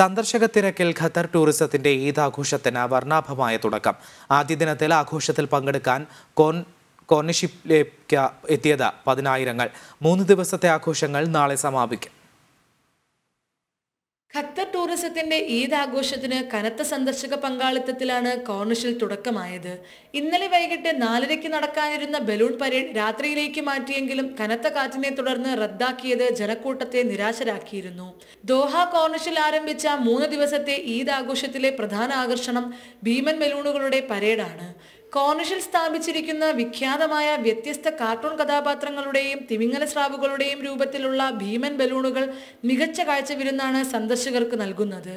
സന്ദർശക തിരക്കിൽ ഖത്തർ ടൂറിസത്തിന്റെ ഈദ് ആഘോഷത്തിന് വർണ്ണാഭമായ തുടക്കം ആദ്യ ദിനത്തിൽ ആഘോഷത്തിൽ പങ്കെടുക്കാൻ കോൺ കോർണിഷിപ്പിലേക്ക് എത്തിയത് പതിനായിരങ്ങൾ മൂന്ന് ദിവസത്തെ ആഘോഷങ്ങൾ നാളെ സമാപിക്കും ഖത്തർ ടൂറിസത്തിന്റെ ഈദ് ആഘോഷത്തിന് കനത്ത സന്ദർശക പങ്കാളിത്തത്തിലാണ് കോർണിഷിൽ തുടക്കമായത് ഇന്നലെ വൈകിട്ട് നാലരയ്ക്ക് നടക്കാനിരുന്ന ബലൂൺ പരേഡ് രാത്രിയിലേക്ക് മാറ്റിയെങ്കിലും കനത്ത കാറ്റിനെ തുടർന്ന് റദ്ദാക്കിയത് ജനക്കൂട്ടത്തെ നിരാശരാക്കിയിരുന്നു ദോഹ കോർണിഷിൽ ആരംഭിച്ച മൂന്ന് ദിവസത്തെ ഈദ് ആഘോഷത്തിലെ പ്രധാന ആകർഷണം ഭീമൻ ബലൂണുകളുടെ പരേഡാണ് കോർണിഷിൽ സ്ഥാപിച്ചിരിക്കുന്ന വിഖ്യാതമായ വ്യത്യസ്ത കാർട്ടൂൺ കഥാപാത്രങ്ങളുടെയും തിമിങ്ങല സ്രാവുകളുടെയും രൂപത്തിലുള്ള ഭീമൻ ബലൂണുകൾ മികച്ച കാഴ്ച വിരുന്നാണ് സന്ദർശകർക്ക് നൽകുന്നത്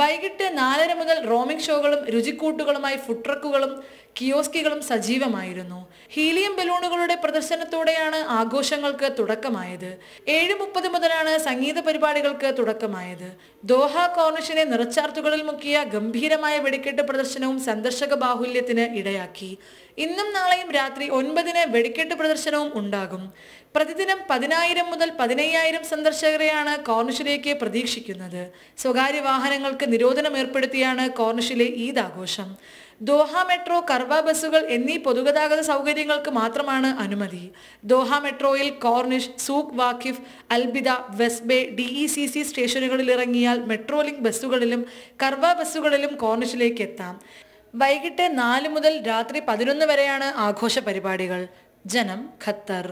വൈകിട്ട് നാലര മുതൽ റോമിംഗ് ഷോകളും രുചിക്കൂട്ടുകളുമായി ഫുട്രക്കുകളും കിയോസ്കികളും സജീവമായിരുന്നു ഹീലിയം ബലൂണുകളുടെ പ്രദർശനത്തോടെയാണ് ആഘോഷങ്ങൾക്ക് തുടക്കമായത് ഏഴ് മുപ്പത് മുതലാണ് സംഗീത പരിപാടികൾക്ക് തുടക്കമായത് ദോഹ കോർണിഷിനെ നിറച്ചാർത്തുകളിൽ മുക്കിയ ഗംഭീരമായ വെടിക്കെട്ട് പ്രദർശനവും സന്ദർശക ബാഹുല്യത്തിന് ഇടയാക്കി തയ്യാറാക്കി ഇന്നും നാളെയും രാത്രി ഒൻപതിന് വെടിക്കെട്ട് പ്രദർശനവും ഉണ്ടാകും പ്രതിദിനം പതിനായിരം മുതൽ പതിനയ്യായിരം സന്ദർശകരെയാണ് കോർണിഷിലേക്ക് പ്രതീക്ഷിക്കുന്നത് സ്വകാര്യ വാഹനങ്ങൾക്ക് നിരോധനം ഏർപ്പെടുത്തിയാണ് കോർണിഷിലെ ഈദ് ആഘോഷം ദോഹ മെട്രോ കർവ ബസ്സുകൾ എന്നീ പൊതുഗതാഗത സൗകര്യങ്ങൾക്ക് മാത്രമാണ് അനുമതി ദോഹ മെട്രോയിൽ Corniche Souq Waqif Al Bidda West Bay D E C C സ്റ്റേഷനുകളിൽ ഇറങ്ങിയാൽ മെട്രോ ലിങ്ക് ബസ്സുകളിലും കർവ ബസ്സുകളിലും കോർണിഷിലേക്ക് എത്താം വൈകിട്ട് നാല് മുതൽ രാത്രി പതിനൊന്ന് വരെയാണ് ആഘോഷ പരിപാടികൾ ജനം ഖത്തർ